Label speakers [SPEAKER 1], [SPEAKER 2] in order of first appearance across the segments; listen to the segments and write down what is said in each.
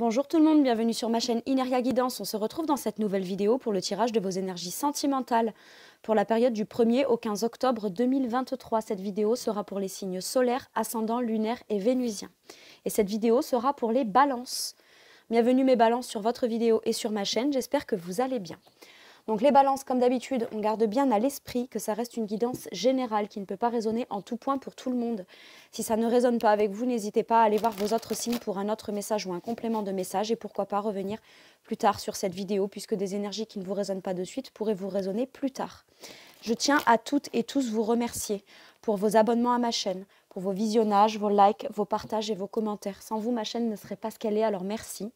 [SPEAKER 1] Bonjour tout le monde, bienvenue sur ma chaîne Ineria Guidance. On se retrouve dans cette nouvelle vidéo pour le tirage de vos énergies sentimentales pour la période du 1er au 15 octobre 2023. Cette vidéo sera pour les signes solaires, ascendants, lunaires et vénusiens. Et cette vidéo sera pour les balances. Bienvenue mes balances sur votre vidéo et sur ma chaîne, j'espère que vous allez bien. Donc les balances, comme d'habitude, on garde bien à l'esprit que ça reste une guidance générale qui ne peut pas résonner en tout point pour tout le monde. Si ça ne résonne pas avec vous, n'hésitez pas à aller voir vos autres signes pour un autre message ou un complément de message et pourquoi pas revenir plus tard sur cette vidéo puisque des énergies qui ne vous résonnent pas de suite pourraient vous résonner plus tard. Je tiens à toutes et tous vous remercier pour vos abonnements à ma chaîne, pour vos visionnages, vos likes, vos partages et vos commentaires. Sans vous, ma chaîne ne serait pas ce qu'elle est, alors merci.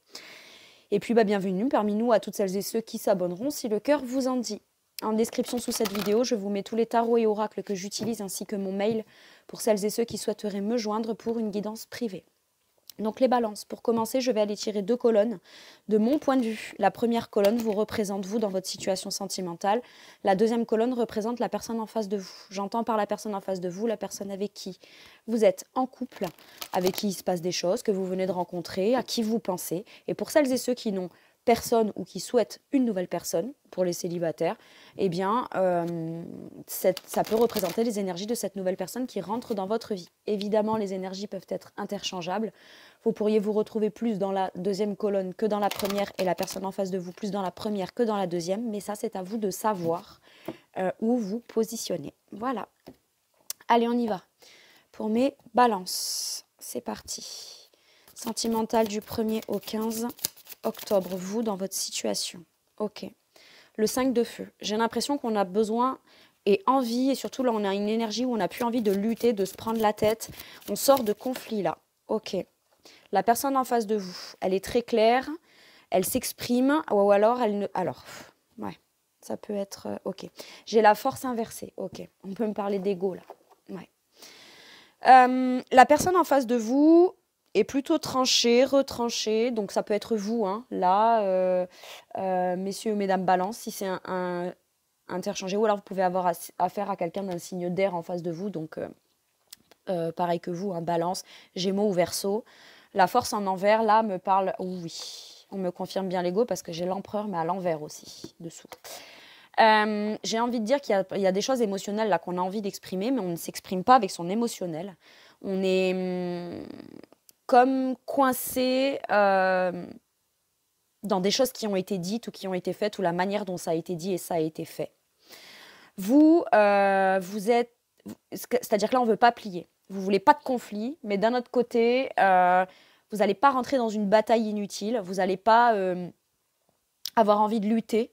[SPEAKER 1] Et puis bah, bienvenue parmi nous à toutes celles et ceux qui s'abonneront si le cœur vous en dit. En description sous cette vidéo, je vous mets tous les tarots et oracles que j'utilise ainsi que mon mail pour celles et ceux qui souhaiteraient me joindre pour une guidance privée. Donc les balances, pour commencer, je vais aller tirer deux colonnes. De mon point de vue, la première colonne vous représente vous dans votre situation sentimentale. La deuxième colonne représente la personne en face de vous. J'entends par la personne en face de vous la personne avec qui vous êtes en couple, avec qui il se passe des choses, que vous venez de rencontrer, à qui vous pensez. Et pour celles et ceux qui n'ont personne ou qui souhaite une nouvelle personne pour les célibataires, eh bien, euh, ça peut représenter les énergies de cette nouvelle personne qui rentre dans votre vie. Évidemment, les énergies peuvent être interchangeables. Vous pourriez vous retrouver plus dans la deuxième colonne que dans la première et la personne en face de vous plus dans la première que dans la deuxième, mais ça, c'est à vous de savoir euh, où vous positionnez. Voilà. Allez, on y va. Pour mes balances, c'est parti. Sentimental du 1er au 15 octobre, vous, dans votre situation. Ok. Le 5 de feu. J'ai l'impression qu'on a besoin et envie, et surtout là, on a une énergie où on n'a plus envie de lutter, de se prendre la tête. On sort de conflit là. Ok. La personne en face de vous, elle est très claire, elle s'exprime, ou alors elle ne. Alors, ouais, ça peut être. Euh, ok. J'ai la force inversée. Ok. On peut me parler d'ego là. Ouais. Euh, la personne en face de vous, et plutôt tranché, retranché. Donc ça peut être vous, hein, là, euh, euh, messieurs ou mesdames balance, si c'est un, un, interchangé. Ou alors vous pouvez avoir affaire à quelqu'un d'un signe d'air en face de vous. Donc euh, pareil que vous, hein, balance, gémeaux ou verso. La force en envers, là, me parle... Oui, on me confirme bien l'ego parce que j'ai l'empereur, mais à l'envers aussi, dessous. j'ai envie de dire qu'il y, y, a des choses émotionnelles là qu'on a envie d'exprimer, mais on ne s'exprime pas avec son émotionnel. On est, hum, comme coincé euh, dans des choses qui ont été dites ou qui ont été faites ou la manière dont ça a été dit et ça a été fait. Vous, euh, vous êtes, c'est-à-dire que là, on ne veut pas plier. Vous ne voulez pas de conflit, mais d'un autre côté, euh, vous n'allez pas rentrer dans une bataille inutile. Vous n'allez pas avoir envie de lutter.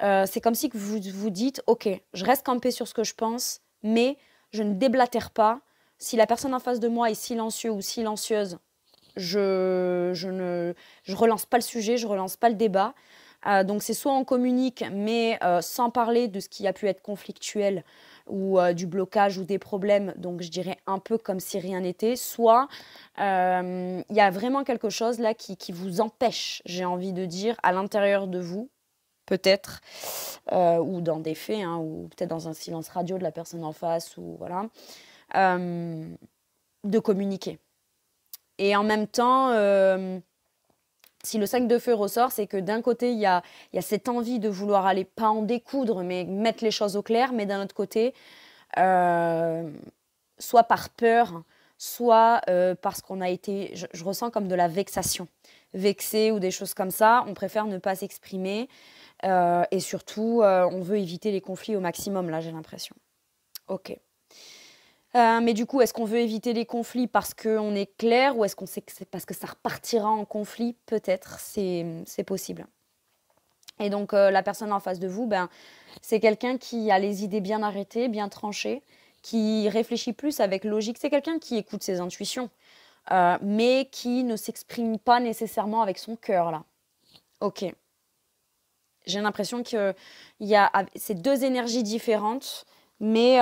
[SPEAKER 1] c'est comme si vous vous dites, ok, je reste campé sur ce que je pense, mais je ne déblatère pas, si la personne en face de moi est silencieuse ou silencieuse, je, ne relance pas le sujet, je relance pas le débat. Euh, donc c'est soit on communique, mais euh, sans parler de ce qui a pu être conflictuel ou euh, du blocage ou des problèmes, donc je dirais un peu comme si rien n'était, soit il y a vraiment quelque chose là qui, vous empêche, j'ai envie de dire, à l'intérieur de vous, peut-être, ou dans des faits, hein, ou peut-être dans un silence radio de la personne en face, ou voilà. Euh, de communiquer. Et en même temps, euh, si le sac de feu ressort, c'est que d'un côté, il y a, cette envie de vouloir aller, pas en découdre, mais mettre les choses au clair, mais d'un autre côté, euh, soit par peur, soit parce qu'on a été, je, ressens comme de la vexation, vexé ou des choses comme ça, on préfère ne pas s'exprimer et surtout on veut éviter les conflits au maximum, là j'ai l'impression. Ok. Euh, mais du coup, est-ce qu'on veut éviter les conflits parce qu'on est clair ou est-ce qu'on sait que c'est parce que ça repartira en conflit Peut-être, c'est possible. Et donc, euh, la personne en face de vous, ben, c'est quelqu'un qui a les idées bien arrêtées, bien tranchées, qui réfléchit plus avec logique. C'est quelqu'un qui écoute ses intuitions, euh, mais qui ne s'exprime pas nécessairement avec son cœur, là. Ok. J'ai l'impression que y a, ces deux énergies différentes, mais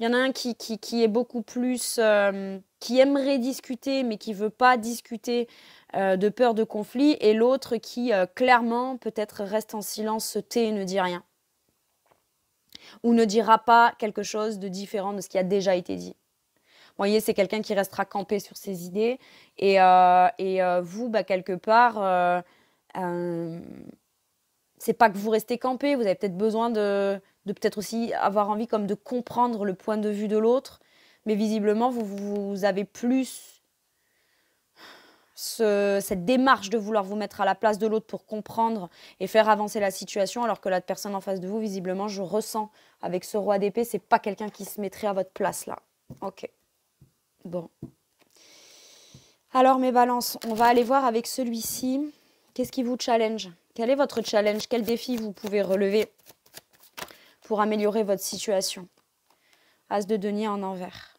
[SPEAKER 1] Il y en a un qui, qui, est beaucoup plus. Euh, qui aimerait discuter, mais qui ne veut pas discuter euh, de peur de conflit, et l'autre qui, euh, clairement, peut-être reste en silence, se tait et ne dit rien. Ou ne dira pas quelque chose de différent de ce qui a déjà été dit. Vous voyez, c'est quelqu'un qui restera campé sur ses idées, et, et vous, bah, quelque part. c'est pas que vous restez campé, vous avez peut-être besoin de, de peut-être aussi avoir envie comme de comprendre le point de vue de l'autre. Mais visiblement, vous, vous avez plus cette démarche de vouloir vous mettre à la place de l'autre pour comprendre et faire avancer la situation, alors que la personne en face de vous, visiblement, je ressens avec ce roi d'épée, c'est pas quelqu'un qui se mettrait à votre place là. Ok. Bon. Alors mes balances, on va aller voir avec celui-ci. Qu'est-ce qui vous challenge Quel est votre challenge Quel défi vous pouvez relever pour améliorer votre situation. As de denier en envers.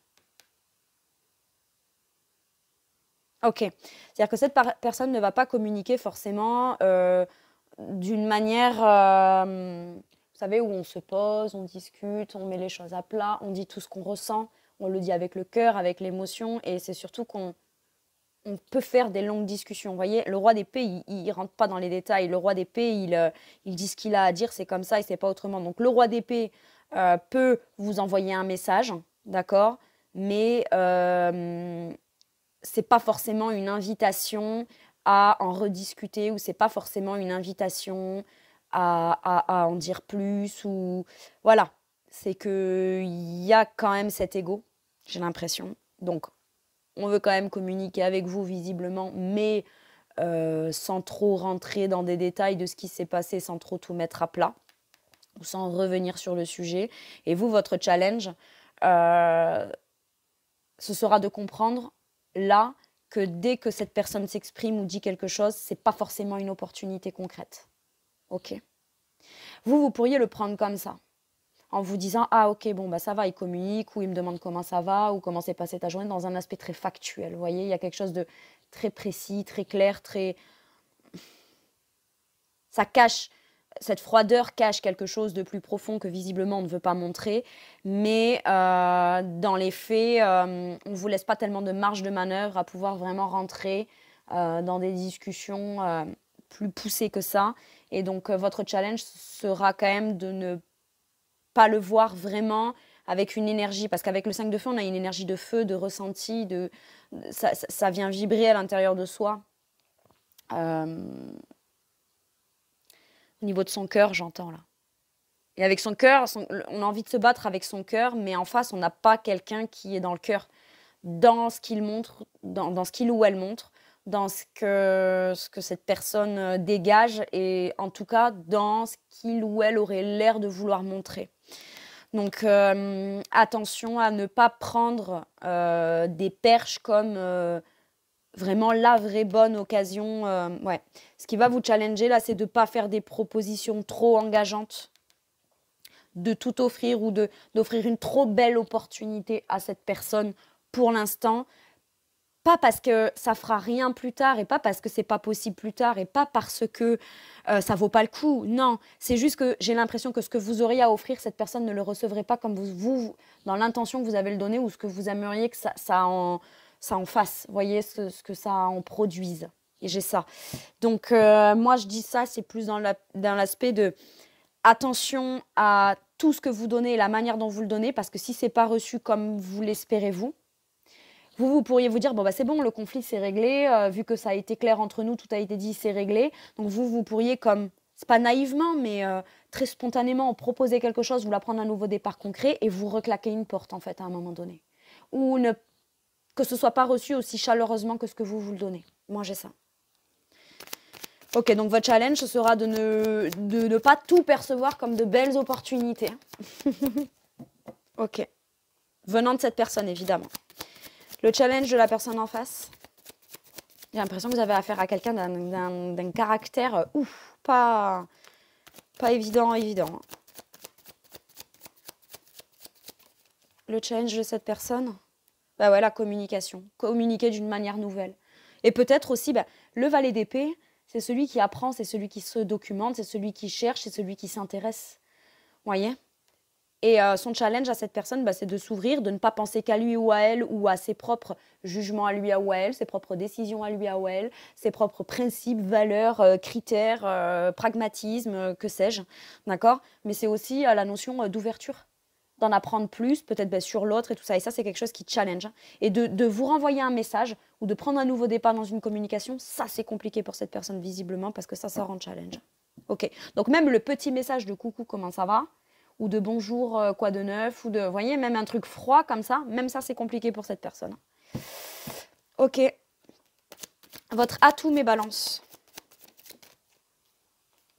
[SPEAKER 1] Ok. C'est-à-dire que cette personne ne va pas communiquer forcément euh, d'une manière, euh, vous savez, où on se pose, on discute, on met les choses à plat, on dit tout ce qu'on ressent, on le dit avec le cœur, avec l'émotion, et c'est surtout qu'on on peut faire des longues discussions. Vous voyez, le roi d'épée, il, il rentre pas dans les détails. Le roi d'épée, il, euh, il dit ce qu'il a à dire, c'est comme ça et n'est pas autrement. Donc le roi d'épée euh, peut vous envoyer un message, d'accord Mais euh, c'est pas forcément une invitation à en rediscuter ou c'est pas forcément une invitation à, en dire plus ou voilà. C'est qu'il y a quand même cet ego, j'ai l'impression. Donc on veut quand même communiquer avec vous visiblement, mais euh, sans trop rentrer dans des détails de ce qui s'est passé, sans trop tout mettre à plat, ou sans revenir sur le sujet. Et vous, votre challenge, euh, ce sera de comprendre là que dès que cette personne s'exprime ou dit quelque chose, c'est pas forcément une opportunité concrète. Ok Vous, vous pourriez le prendre comme ça en vous disant ah ok bon bah ça va il communique ou il me demande comment ça va ou comment s'est passée ta journée dans un aspect très factuel vous voyez il y a quelque chose de très précis très clair très ça cache cette froideur cache quelque chose de plus profond que visiblement on ne veut pas montrer, mais euh, dans les faits, euh, on ne vous laisse pas tellement de marge de manœuvre à pouvoir vraiment rentrer euh, dans des discussions plus poussées que ça. Et donc votre challenge sera quand même de ne pas pas le voir vraiment avec une énergie, parce qu'avec le 5 de feu, on a une énergie de feu, de ressenti, de, ça, vient vibrer à l'intérieur de soi. Euh, au niveau de son cœur, j'entends là. Et avec son cœur, on a envie de se battre avec son cœur, mais en face, on n'a pas quelqu'un qui est dans le cœur, dans ce qu'il montre, dans ce qu'il ou elle montre dans ce que, cette personne euh, dégage et en tout cas dans ce qu'il ou elle aurait l'air de vouloir montrer. Donc euh, attention à ne pas prendre euh, des perches comme vraiment la vraie bonne occasion. ouais. Ce qui va vous challenger là, c'est de ne pas faire des propositions trop engageantes, de tout offrir ou d'offrir une trop belle opportunité à cette personne pour l'instant pas parce que ça fera rien plus tard et pas parce que c'est pas possible plus tard et pas parce que ça euh, ça vaut pas le coup. Non, c'est juste que j'ai l'impression que ce que vous auriez à offrir, cette personne ne le recevrait pas comme vous, vous dans l'intention que vous avez le donné ou ce que vous aimeriez que ça, ça en, ça en fasse. Voyez ce, que ça en produise. Et j'ai ça. Donc euh, moi je dis ça, c'est plus dans l'aspect la, dans de attention à tout ce que vous donnez et la manière dont vous le donnez parce que si c'est pas reçu comme vous l'espérez vous, vous, vous pourriez vous dire, bon, bah, c'est bon, le conflit, c'est réglé, euh, vu que ça a été clair entre nous, tout a été dit, c'est réglé. Donc vous, vous pourriez comme, c'est pas naïvement, mais euh, très spontanément, proposer quelque chose, vous la prendre un nouveau départ concret et vous reclaquer une porte, en fait, à un moment donné. Ou ne, que ce soit pas reçu aussi chaleureusement que ce que vous vous le donnez. Moi, j'ai ça. Ok, donc votre challenge sera de ne, de ne pas tout percevoir comme de belles opportunités. ok. Venant de cette personne, évidemment. Le challenge de la personne en face. J'ai l'impression que vous avez affaire à quelqu'un d'un caractère euh, ouf, pas, pas évident, évident. Le challenge de cette personne Bah ouais, la communication. Communiquer d'une manière nouvelle. Et peut-être aussi, bah, le valet d'épée, c'est celui qui apprend, c'est celui qui se documente, c'est celui qui cherche, c'est celui qui s'intéresse. Voyez et euh, son challenge à cette personne, bah, c'est de s'ouvrir, de ne pas penser qu'à lui ou à elle ou à ses propres jugements à lui ou à elle, ses propres décisions à lui ou à elle, ses propres principes, valeurs, euh, critères, euh, pragmatisme, que sais-je. D'accord Mais c'est aussi la notion d'ouverture d'en apprendre plus, peut-être bah, sur l'autre et tout ça. Et ça, c'est quelque chose qui challenge. Hein. Et de, de, vous renvoyer un message ou de prendre un nouveau départ dans une communication, ça, c'est compliqué pour cette personne, visiblement, parce que ça, ça rend challenge. OK. Donc, même le petit message de coucou, comment ça va ou de bonjour, euh, quoi de neuf, ou de, vous voyez, même un truc froid comme ça, même ça c'est compliqué pour cette personne. Ok. Votre atout, mes balances.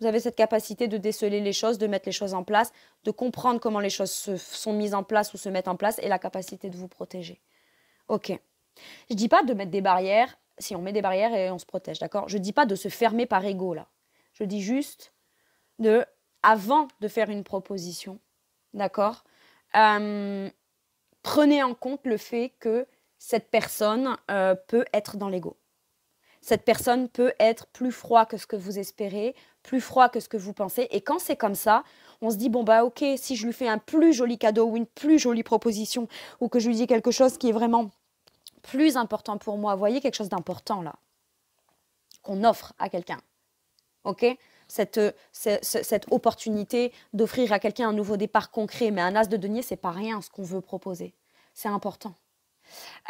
[SPEAKER 1] Vous avez cette capacité de déceler les choses, de mettre les choses en place, de comprendre comment les choses se, sont mises en place ou se mettent en place et la capacité de vous protéger. Ok. Je dis pas de mettre des barrières, si on met des barrières et on se protège, d'accord Je dis pas de se fermer par ego là. Je dis juste de avant de faire une proposition, d'accord euh, Prenez en compte le fait que cette personne euh, peut être dans l'ego. Cette personne peut être plus froid que ce que vous espérez, plus froid que ce que vous pensez. Et quand c'est comme ça, on se dit bon bah ok, si je lui fais un plus joli cadeau ou une plus jolie proposition ou que je lui dis quelque chose qui est vraiment plus important pour moi, voyez quelque chose d'important là qu'on offre à quelqu'un, ok euh, cette, opportunité d'offrir à quelqu'un un nouveau départ concret. Mais un as de denier, c'est pas rien ce qu'on veut proposer. C'est important.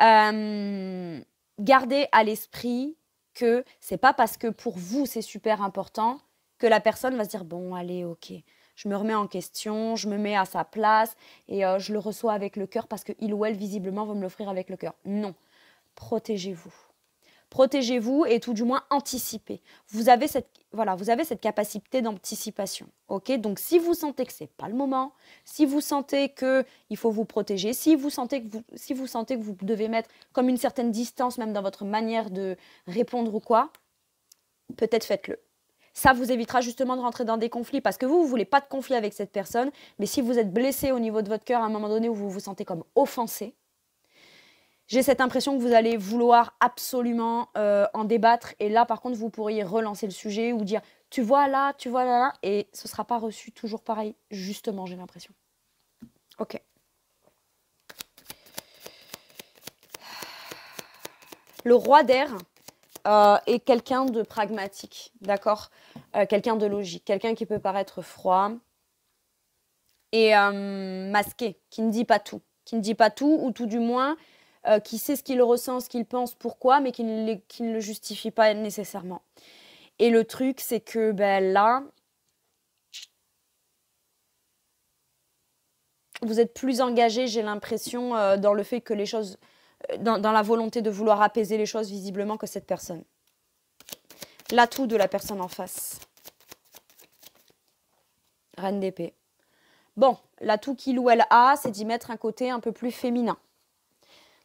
[SPEAKER 1] Euh, gardez à l'esprit que c'est pas parce que pour vous c'est super important que la personne va se dire bon allez ok je me remets en question, je me mets à sa place et euh, je le reçois avec le cœur parce que il ou elle visiblement va me l'offrir avec le cœur. Non, protégez-vous protégez-vous et tout du moins anticipez. Vous avez cette, voilà, vous avez cette capacité d'anticipation. ok Donc si vous sentez que ce n'est pas le moment, si vous sentez qu'il faut vous protéger, si vous, sentez que vous, si vous sentez que vous devez mettre comme une certaine distance même dans votre manière de répondre ou quoi, peut-être faites-le. Ça vous évitera justement de rentrer dans des conflits parce que vous, vous ne voulez pas de conflit avec cette personne, mais si vous êtes blessé au niveau de votre cœur à un moment donné où vous vous sentez comme offensé, j'ai cette impression que vous allez vouloir absolument euh, en débattre. Et là, par contre, vous pourriez relancer le sujet ou dire tu vois là, tu vois là, Et ce ne sera pas reçu toujours pareil, justement, j'ai l'impression. Ok. Le roi d'air euh, est quelqu'un de pragmatique, d'accord euh, Quelqu'un de logique, quelqu'un qui peut paraître froid et masqué, qui ne dit pas tout. Qui ne dit pas tout, ou tout du moins euh, qui sait ce qu'il ressent, ce qu'il pense, pourquoi, mais qui ne, le justifie pas nécessairement. Et le truc, c'est que ben, là, vous êtes plus engagé, j'ai l'impression, euh, dans le fait que les choses, euh, dans, dans, la volonté de vouloir apaiser les choses visiblement que cette personne. L'atout de la personne en face. Reine d'épée. Bon, l'atout qu'il ou elle a, c'est d'y mettre un côté un peu plus féminin.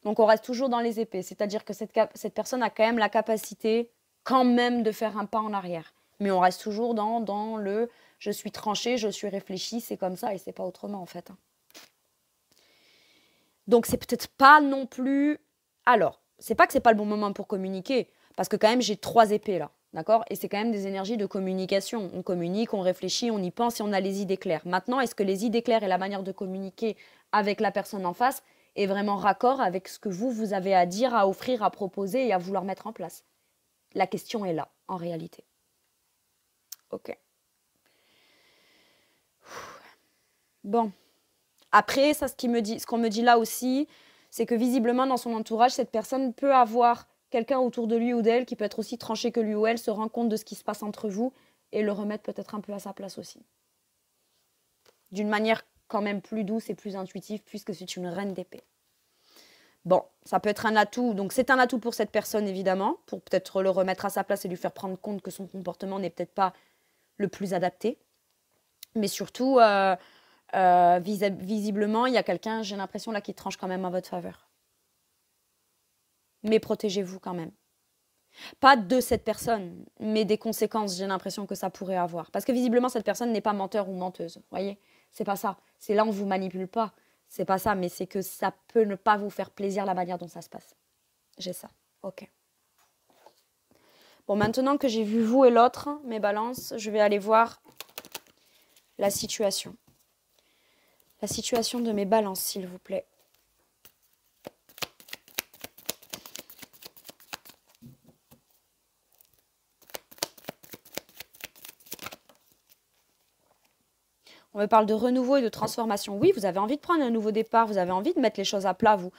[SPEAKER 1] Donc on reste toujours dans les épées. C'est-à-dire que cette, personne a quand même la capacité quand même de faire un pas en arrière. Mais on reste toujours dans, le je suis tranché, je suis réfléchi, c'est comme ça et c'est pas autrement en fait. Donc c'est peut-être pas non plus. Alors, c'est pas que c'est pas le bon moment pour communiquer, parce que quand même j'ai trois épées là, d'accord Et c'est quand même des énergies de communication. On communique, on réfléchit, on y pense et on a les idées claires. Maintenant, est-ce que les idées claires et la manière de communiquer avec la personne en face, est vraiment raccord avec ce que vous, vous avez à dire, à offrir, à proposer et à vouloir mettre en place. La question est là, en réalité. Ok. Bon. Après, ça, ce qu'on me, dit, me dit là aussi, c'est que visiblement, dans son entourage, cette personne peut avoir quelqu'un autour de lui ou d'elle qui peut être aussi tranché que lui ou elle, se rend compte de ce qui se passe entre vous et le remettre peut-être un peu à sa place aussi. D'une manière quand même plus douce et plus intuitive puisque c'est une reine d'épée. Bon, ça peut être un atout. Donc c'est un atout pour cette personne évidemment, pour peut-être le remettre à sa place et lui faire prendre compte que son comportement n'est peut-être pas le plus adapté. Mais surtout, euh, euh, visiblement, il y a quelqu'un, j'ai l'impression là, qui tranche quand même en votre faveur. Mais protégez-vous quand même. Pas de cette personne, mais des conséquences, j'ai l'impression que ça pourrait avoir. Parce que visiblement, cette personne n'est pas menteur ou menteuse, Vous voyez c'est pas ça. C'est là, on vous manipule pas. C'est pas ça, mais c'est que ça peut ne pas vous faire plaisir la manière dont ça se passe. J'ai ça. Ok. Bon, maintenant que j'ai vu vous et l'autre, mes balances, je vais aller voir la situation. La situation de mes balances, s'il vous plaît. On me parle de renouveau et de transformation. Oui, vous avez envie de prendre un nouveau départ, vous avez envie de mettre les choses à plat, vous.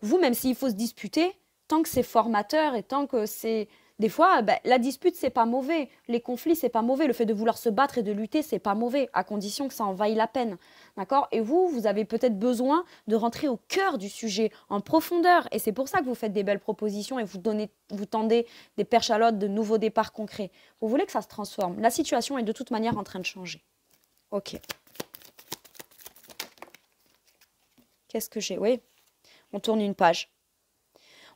[SPEAKER 1] Vous, même s'il faut se disputer, tant que c'est formateur et tant que c'est des fois, bah, la dispute, c'est pas mauvais. Les conflits, c'est pas mauvais. Le fait de vouloir se battre et de lutter, c'est pas mauvais, à condition que ça en vaille la peine. D'accord Et vous, vous avez peut-être besoin de rentrer au cœur du sujet, en profondeur. Et c'est pour ça que vous faites des belles propositions et vous, donnez, vous tendez des perches à l'autre de nouveaux départs concrets. Vous voulez que ça se transforme. La situation est de toute manière en train de changer. Ok. Qu'est-ce que j'ai Oui, on tourne une page.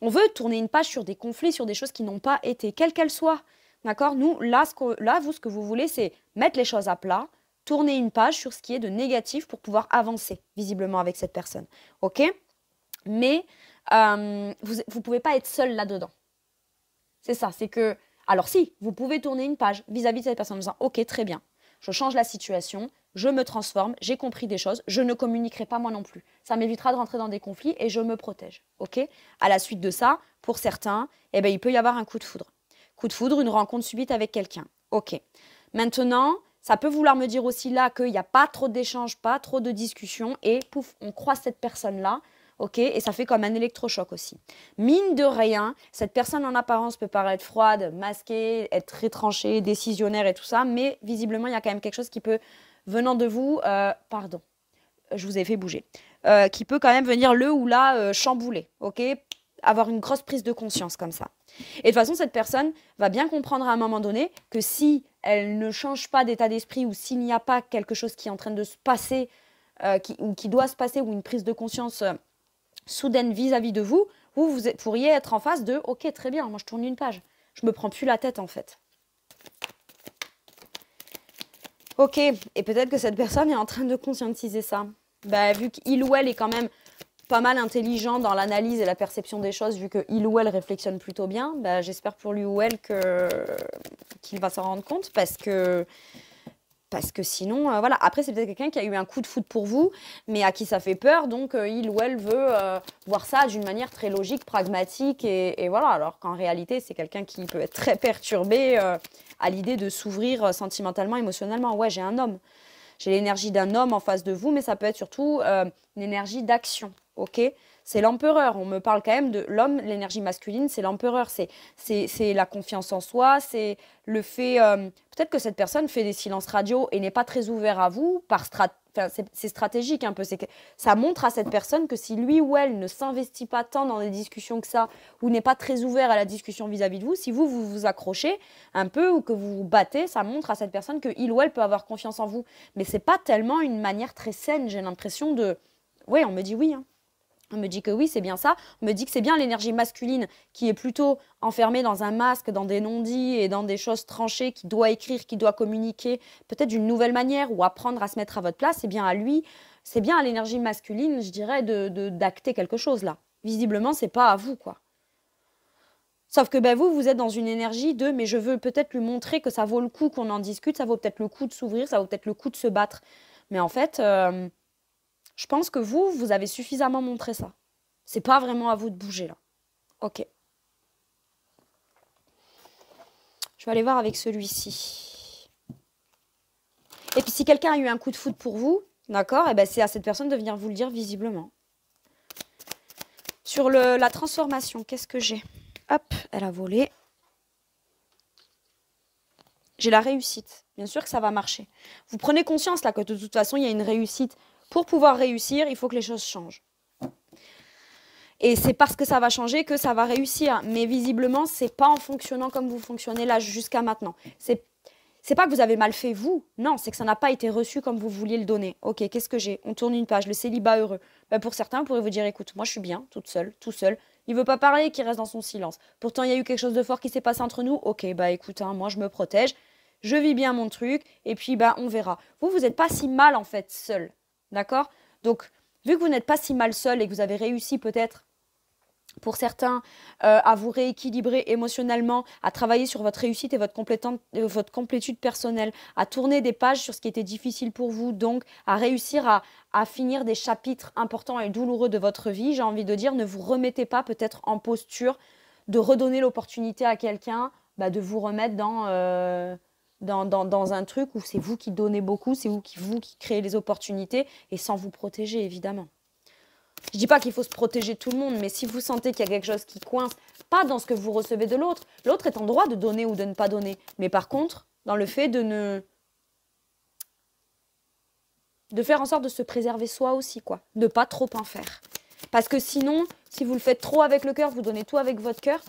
[SPEAKER 1] On veut tourner une page sur des conflits, sur des choses qui n'ont pas été, quelles qu'elles soient. D'accord Nous, là, ce que, là, vous, ce que vous voulez, c'est mettre les choses à plat, tourner une page sur ce qui est de négatif pour pouvoir avancer, visiblement, avec cette personne. OK Mais euh, vous ne pouvez pas être seul là-dedans. C'est ça, c'est que... Alors si, vous pouvez tourner une page vis-à-vis -vis de cette personne en disant, OK, très bien, je change la situation, je me transforme, j'ai compris des choses, je ne communiquerai pas moi non plus. Ça m'évitera de rentrer dans des conflits et je me protège. OK À la suite de ça, pour certains, eh ben, il peut y avoir un coup de foudre. Coup de foudre, une rencontre subite avec quelqu'un. OK. Maintenant, ça peut vouloir me dire aussi là qu'il n'y a pas trop d'échanges, pas trop de discussions et pouf, on croise cette personne-là ok Et ça fait comme un électrochoc aussi. Mine de rien, cette personne en apparence peut paraître froide, masquée, être rétranchée, décisionnaire et tout ça, mais visiblement, il y a quand même quelque chose qui peut, venant de vous, euh, pardon, je vous ai fait bouger, euh, qui peut quand même venir le ou la euh, chambouler, ok avoir une grosse prise de conscience comme ça. Et de toute façon, cette personne va bien comprendre à un moment donné que si elle ne change pas d'état d'esprit ou s'il n'y a pas quelque chose qui est en train de se passer ou qui doit se passer ou une prise de conscience soudaine vis-à-vis de vous, où vous pourriez être en face de OK, très bien, moi je tourne une page. Je me prends plus la tête en fait. Ok, et peut-être que cette personne est en train de conscientiser ça. Bah, vu qu'il ou elle est quand même pas mal intelligent dans l'analyse et la perception des choses, vu qu'il ou elle réflexionne plutôt bien, bah, j'espère pour lui ou elle qu'il va s'en rendre compte parce que parce que sinon, euh, voilà. Après, c'est peut-être quelqu'un qui a eu un coup de foot pour vous, mais à qui ça fait peur. Donc, euh, il ou elle veut euh, voir ça d'une manière très logique, pragmatique. Et, et voilà. Alors qu'en réalité, c'est quelqu'un qui peut être très perturbé à l'idée de s'ouvrir sentimentalement, émotionnellement. Ouais, j'ai un homme. J'ai l'énergie d'un homme en face de vous, mais ça peut être surtout une énergie d'action. OK c'est l'empereur. On me parle quand même de l'homme, l'énergie masculine, c'est l'empereur. C'est, c'est, la confiance en soi, c'est le fait. Euh, peut-être que cette personne fait des silences radio et n'est pas très ouvert à vous par strat- c'est, stratégique un peu. C'est ça montre à cette personne que si lui ou elle ne s'investit pas tant dans des discussions que ça, ou n'est pas très ouvert à la discussion vis-à-vis de vous, si vous vous, accrochez un peu ou que vous vous battez, ça montre à cette personne que il ou elle peut avoir confiance en vous. Mais c'est pas tellement une manière très saine, j'ai l'impression de. Oui, on me dit oui. Hein. On me dit que oui, c'est bien ça. On me dit que c'est bien l'énergie masculine qui est plutôt enfermée dans un masque, dans des non-dits et dans des choses tranchées, qui doit écrire, qui doit communiquer, peut-être d'une nouvelle manière ou apprendre à se mettre à votre place. C'est eh bien à lui, c'est bien à l'énergie masculine, je dirais, de d'acter quelque chose là. Visiblement, c'est pas à vous quoi. Sauf que ben, vous, vous êtes dans une énergie de mais je veux peut-être lui montrer que ça vaut le coup qu'on en discute, ça vaut peut-être le coup de s'ouvrir, ça vaut peut-être le coup de se battre. Mais en fait. Euh, je pense que vous, vous avez suffisamment montré ça. C'est pas vraiment à vous de bouger là. Ok. Je vais aller voir avec celui-ci. Et puis si quelqu'un a eu un coup de foudre pour vous, d'accord, et eh ben c'est à cette personne de venir vous le dire visiblement. Sur la transformation, qu'est-ce que j'ai Hop, elle a volé. J'ai la réussite. Bien sûr que ça va marcher. Vous prenez conscience là que de toute façon, il y a une réussite. Pour pouvoir réussir, il faut que les choses changent. Et c'est parce que ça va changer que ça va réussir. Mais visiblement, ce n'est pas en fonctionnant comme vous fonctionnez là jusqu'à maintenant. C'est n'est pas que vous avez mal fait vous, non, c'est que ça n'a pas été reçu comme vous vouliez le donner. Ok, qu'est-ce que j'ai On tourne une page, le célibat heureux. Ben, pour certains, on pourrait vous dire écoute, moi je suis bien, toute seule, tout seul. Il ne veut pas parler, qu'il reste dans son silence. Pourtant, il y a eu quelque chose de fort qui s'est passé entre nous. Ok, bah écoute, hein, moi je me protège, je vis bien mon truc, et puis bah on verra. Vous, vous n'êtes pas si mal en fait, seul. D'accord Donc, vu que vous n'êtes pas si mal seul et que vous avez réussi peut-être pour certains, euh, à vous rééquilibrer émotionnellement, à travailler sur votre réussite et votre, euh, votre, complétude personnelle, à tourner des pages sur ce qui était difficile pour vous, donc à réussir à, finir des chapitres importants et douloureux de votre vie, j'ai envie de dire, ne vous remettez pas peut-être en posture de redonner l'opportunité à quelqu'un bah, de vous remettre dans... Euh, dans, un truc où c'est vous qui donnez beaucoup, c'est vous qui, vous qui créez les opportunités et sans vous protéger, évidemment. Je dis pas qu'il faut se protéger tout le monde, mais si vous sentez qu'il y a quelque chose qui coince, pas dans ce que vous recevez de l'autre, l'autre est en droit de donner ou de ne pas donner, mais par contre, dans le fait de ne de faire en sorte de se préserver soi aussi quoi, ne pas trop en faire. Parce que sinon, si vous le faites trop avec le cœur, vous donnez tout avec votre cœur,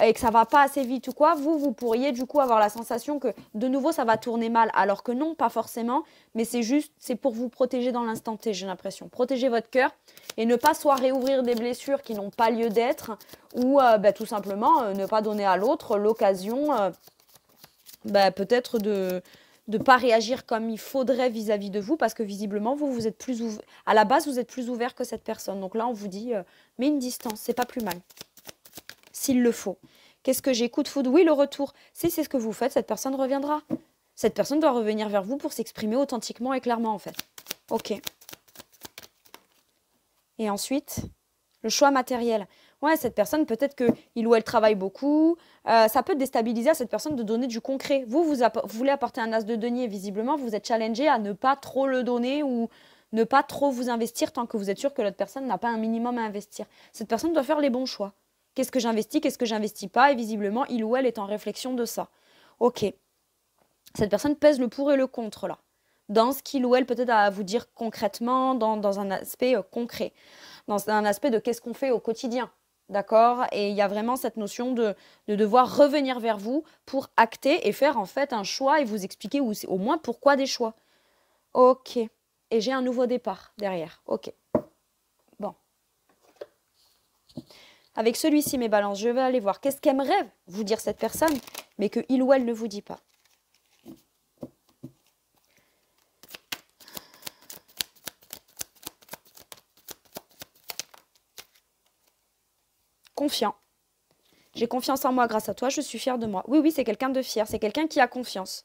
[SPEAKER 1] euh, et que ça va pas assez vite ou quoi, vous, vous pourriez du coup avoir la sensation que de nouveau ça va tourner mal, alors que non, pas forcément, mais c'est juste, c'est pour vous protéger dans l'instant T, j'ai l'impression. Protéger votre cœur et ne pas soit réouvrir des blessures qui n'ont pas lieu d'être, ou euh, bah, tout simplement euh, ne pas donner à l'autre l'occasion bah, peut-être de ne pas réagir comme il faudrait vis-à-vis de vous parce que visiblement vous vous êtes plus à la base vous êtes plus ouvert que cette personne donc là on vous dit mets une distance c'est pas plus mal s'il le faut. Qu'est-ce que j'ai Coup de foudre Oui, le retour. Si c'est ce que vous faites, cette personne reviendra. Cette personne doit revenir vers vous pour s'exprimer authentiquement et clairement, en fait. Ok. Et ensuite, le choix matériel. Ouais, cette personne, peut-être qu'il ou elle travaille beaucoup. Euh, ça peut déstabiliser à cette personne de donner du concret. Vous, vous, vous voulez apporter un as de denier. Visiblement, vous êtes challengé à ne pas trop le donner ou ne pas trop vous investir tant que vous êtes sûr que l'autre personne n'a pas un minimum à investir. Cette personne doit faire les bons choix. Qu'est-ce que j'investis, qu'est-ce que j'investis pas Et visiblement, il ou elle est en réflexion de ça. Ok. Cette personne pèse le pour et le contre là. Dans ce qu'il ou elle peut-être à vous dire concrètement, dans, un aspect euh, concret, dans un aspect de qu'est-ce qu'on fait au quotidien. D'accord Et il y a vraiment cette notion de, devoir revenir vers vous pour acter et faire en fait un choix et vous expliquer au moins pourquoi des choix. Ok. Et j'ai un nouveau départ derrière. Ok. Avec celui-ci, mes balances, je vais aller voir qu'est-ce qu'aimerait vous dire cette personne, mais que ou elle ne vous dit pas. Confiant. J'ai confiance en moi grâce à toi, je suis fière de moi. Oui, oui, c'est quelqu'un de fier, c'est quelqu'un qui a confiance.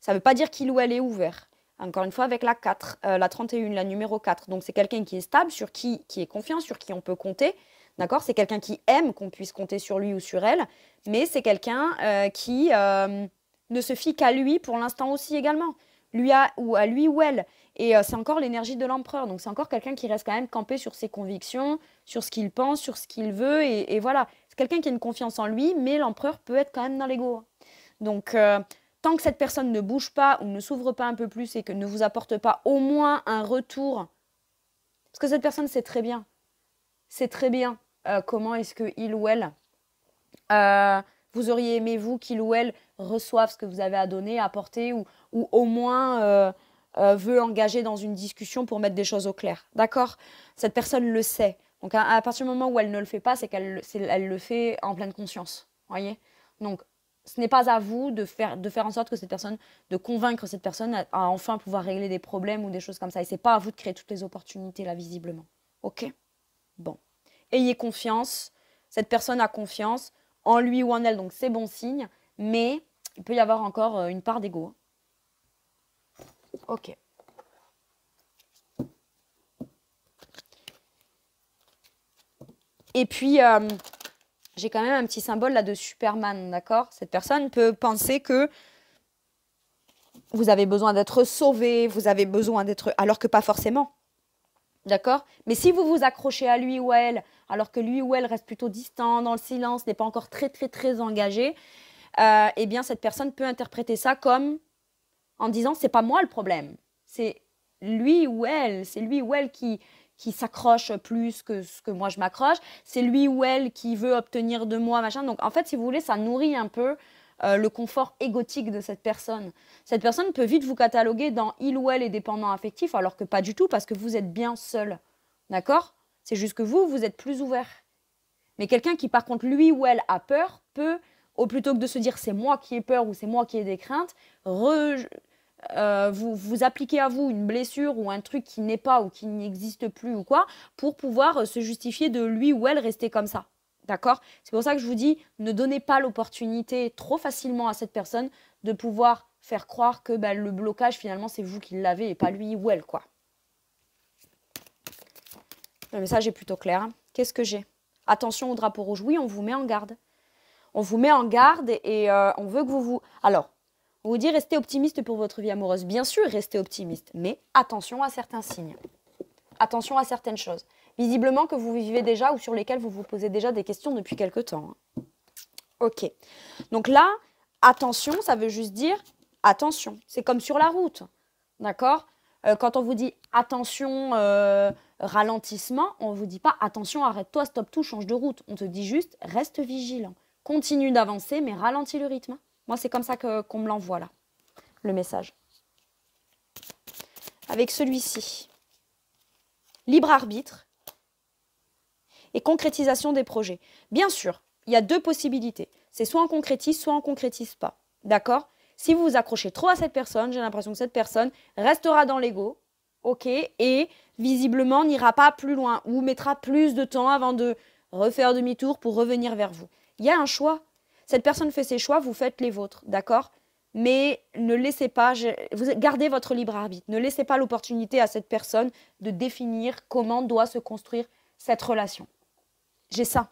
[SPEAKER 1] Ça ne veut pas dire qu'il ou elle est ouvert. Encore une fois, avec la 4, euh, la 31, la numéro 4. Donc, c'est quelqu'un qui est stable, sur qui, qui est confiant, sur qui on peut compter, D'accord C'est quelqu'un qui aime qu'on puisse compter sur lui ou sur elle, mais c'est quelqu'un euh, qui euh, ne se fie qu'à lui pour l'instant aussi également. Lui ou à lui ou elle. Et euh, c'est encore l'énergie de l'empereur. Donc c'est encore quelqu'un qui reste quand même campé sur ses convictions, sur ce qu'il pense, sur ce qu'il veut. Et, et voilà, c'est quelqu'un qui a une confiance en lui, mais l'empereur peut être quand même dans l'ego. Donc tant que cette personne ne bouge pas ou ne s'ouvre pas un peu plus et que ne vous apporte pas au moins un retour, parce que cette personne sait très bien, c'est très bien euh, comment est-ce que il ou elle, euh, vous auriez aimé vous qu'il ou elle reçoive ce que vous avez à donner, à apporter, ou, au moins euh, veut engager dans une discussion pour mettre des choses au clair. D'accord Cette personne le sait. Donc à, partir du moment où elle ne le fait pas, c'est qu'elle elle le fait en pleine conscience. Voyez Donc ce n'est pas à vous de faire, de faire en sorte que cette personne, de convaincre cette personne à, à enfin pouvoir régler des problèmes ou des choses comme ça. Et c'est pas à vous de créer toutes les opportunités là, visiblement. Ok Bon ayez confiance, cette personne a confiance en lui ou en elle, donc c'est bon signe, mais il peut y avoir encore euh, une part d'ego. Hein. Ok. Et puis, euh, j'ai quand même un petit symbole là de Superman, d'accord Cette personne peut penser que vous avez besoin d'être sauvé, vous avez besoin d'être... Alors que pas forcément. D'accord Mais si vous vous accrochez à lui ou à elle, alors que lui ou elle reste plutôt distant, dans le silence, n'est pas encore très, très, très engagé, euh, eh bien, cette personne peut interpréter ça comme en disant c'est pas moi le problème, c'est lui ou elle, c'est lui ou elle qui, qui s'accroche plus que ce que moi je m'accroche, c'est lui ou elle qui veut obtenir de moi, machin. Donc, en fait, si vous voulez, ça nourrit un peu euh, le confort égotique de cette personne. Cette personne peut vite vous cataloguer dans il ou elle est dépendant affectif, alors que pas du tout, parce que vous êtes bien seul. D'accord C'est juste que vous, vous êtes plus ouvert. Mais quelqu'un qui, par contre, lui ou elle a peur, peut, au plutôt que de se dire c'est moi qui ai peur ou c'est moi qui ai des craintes, euh, vous, vous appliquez à vous une blessure ou un truc qui n'est pas ou qui n'existe plus ou quoi, pour pouvoir se justifier de lui ou elle rester comme ça. D'accord C'est pour ça que je vous dis, ne donnez pas l'opportunité trop facilement à cette personne de pouvoir faire croire que bah, le blocage, finalement, c'est vous qui l'avez et pas lui ou elle, quoi. Le message est plutôt clair. Hein. Qu'est-ce que j'ai Attention au drapeau rouge. Oui, on vous met en garde. On vous met en garde et, euh, on veut que vous vous... Alors, on vous dit restez optimiste pour votre vie amoureuse. Bien sûr, restez optimiste, mais attention à certains signes. Attention à certaines choses visiblement que vous vivez déjà ou sur lesquels vous vous posez déjà des questions depuis quelque temps. Ok. Donc là, attention, ça veut juste dire attention. C'est comme sur la route. D'accord euh, Quand on vous dit attention, euh, ralentissement, on ne vous dit pas attention, arrête-toi, stop tout, change de route. On te dit juste reste vigilant. Continue d'avancer, mais ralentis le rythme. Moi, c'est comme ça qu'on me l'envoie là, le message. Avec celui-ci. Libre arbitre, et concrétisation des projets. Bien sûr, il y a deux possibilités. C'est soit on concrétise, soit on concrétise pas. D'accord Si vous vous accrochez trop à cette personne, j'ai l'impression que cette personne restera dans l'ego, ok, et visiblement n'ira pas plus loin ou mettra plus de temps avant de refaire demi-tour pour revenir vers vous. Il y a un choix. Cette personne fait ses choix, vous faites les vôtres, d'accord mais ne laissez pas, vous gardez votre libre arbitre, ne laissez pas l'opportunité à cette personne de définir comment doit se construire cette relation j'ai ça.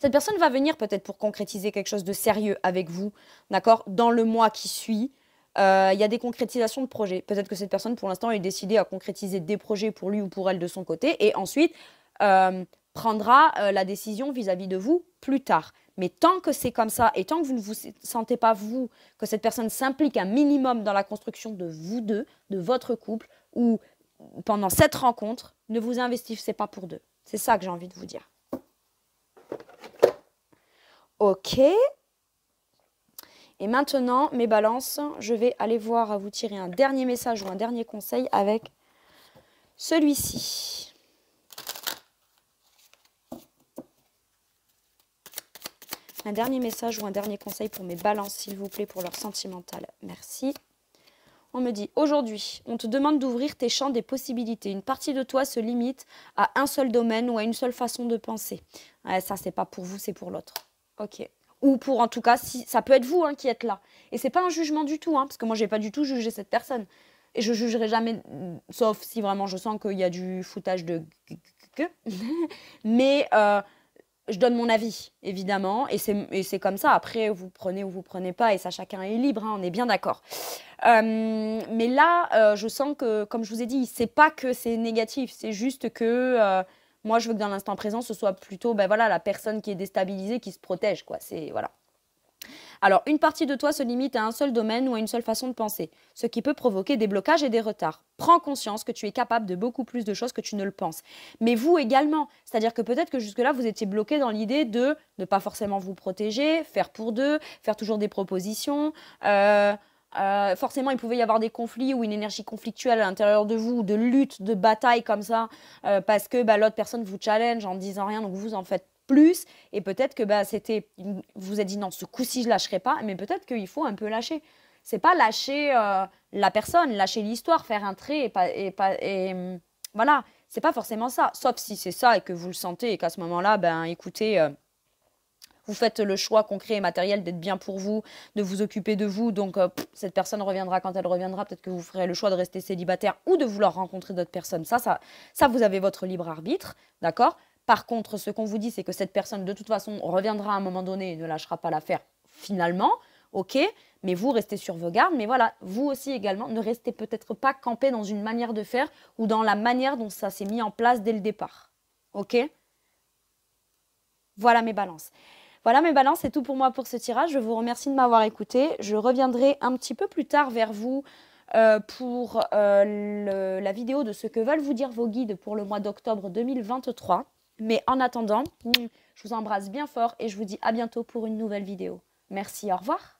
[SPEAKER 1] Cette personne va venir peut-être pour concrétiser quelque chose de sérieux avec vous, d'accord Dans le mois qui suit, euh, il y a des concrétisations de projets. Peut-être que cette personne, pour l'instant, est décidée à concrétiser des projets pour lui ou pour elle de son côté, et ensuite euh, prendra euh, la décision vis à -vis de vous plus tard. Mais tant que c'est comme ça, et tant que vous ne vous sentez pas, vous, que cette personne s'implique un minimum dans la construction de vous deux, de votre couple, ou pendant cette rencontre, ne vous investissez pas pour deux. C'est ça que j'ai envie de vous dire. Ok. Et maintenant, mes balances, je vais aller voir à vous tirer un dernier message ou un dernier conseil avec celui-ci. Un dernier message ou un dernier conseil pour mes balances, s'il vous plaît, pour leur sentimental. Merci. On me dit aujourd'hui, on te demande d'ouvrir tes champs des possibilités. Une partie de toi se limite à un seul domaine ou à une seule façon de penser. Ça, ça, c'est pas pour vous, c'est pour l'autre. Ok. Ou pour en tout cas, si ça peut être vous hein, qui êtes là. Et c'est pas un jugement du tout, hein, parce que moi j'ai pas du tout jugé cette personne. Et je jugerai jamais, mm, sauf si vraiment je sens qu'il y a du foutage de Mais euh, je donne mon avis, évidemment, et c'est comme ça. Après, vous prenez ou vous prenez pas, et ça, chacun est libre, hein, on est bien d'accord. Euh, mais là, euh, je sens que, comme je vous ai dit, c'est pas que c'est négatif, c'est juste que moi, je veux que dans l'instant présent, ce soit plutôt ben voilà, la personne qui est déstabilisée qui se protège. quoi. C'est voilà. Alors, une partie de toi se limite à un seul domaine ou à une seule façon de penser, ce qui peut provoquer des blocages et des retards. Prends conscience que tu es capable de beaucoup plus de choses que tu ne le penses. Mais vous également, c'est-à-dire que peut-être que jusque-là, vous étiez bloqué dans l'idée de ne pas forcément vous protéger, faire pour deux, faire toujours des propositions. Euh, euh, forcément, il pouvait y avoir des conflits ou une énergie conflictuelle à l'intérieur de vous, de lutte, de bataille comme ça, euh, parce que bah, l'autre personne vous challenge en disant rien, donc vous en faites plus. Et peut-être que bah, c'était, vous avez êtes dit non, ce coup-ci, je lâcherai pas, mais peut-être qu'il faut un peu lâcher. C'est pas lâcher euh, la personne, lâcher l'histoire, faire un trait et pas. pas voilà, c'est pas forcément ça. Sauf si c'est ça et que vous le sentez et qu'à ce moment-là, ben écoutez vous faites le choix concret et matériel d'être bien pour vous, de vous occuper de vous. Donc, euh, cette personne reviendra quand elle reviendra. Peut-être que vous ferez le choix de rester célibataire ou de vouloir rencontrer d'autres personnes. Ça, ça, ça, vous avez votre libre arbitre, d'accord Par contre, ce qu'on vous dit, c'est que cette personne, de toute façon, reviendra à un moment donné et ne lâchera pas l'affaire finalement. Ok, mais vous restez sur vos gardes. Mais voilà, vous aussi également, ne restez peut-être pas campé dans une manière de faire ou dans la manière dont ça s'est mis en place dès le départ. Ok Voilà mes balances. Voilà mes balances, c'est tout pour moi pour ce tirage. Je vous remercie de m'avoir écouté. Je reviendrai un petit peu plus tard vers vous euh, pour euh, la vidéo de ce que veulent vous dire vos guides pour le mois d'octobre 2023. Mais en attendant, hmm, je vous embrasse bien fort et je vous dis à bientôt pour une nouvelle vidéo. Merci, au revoir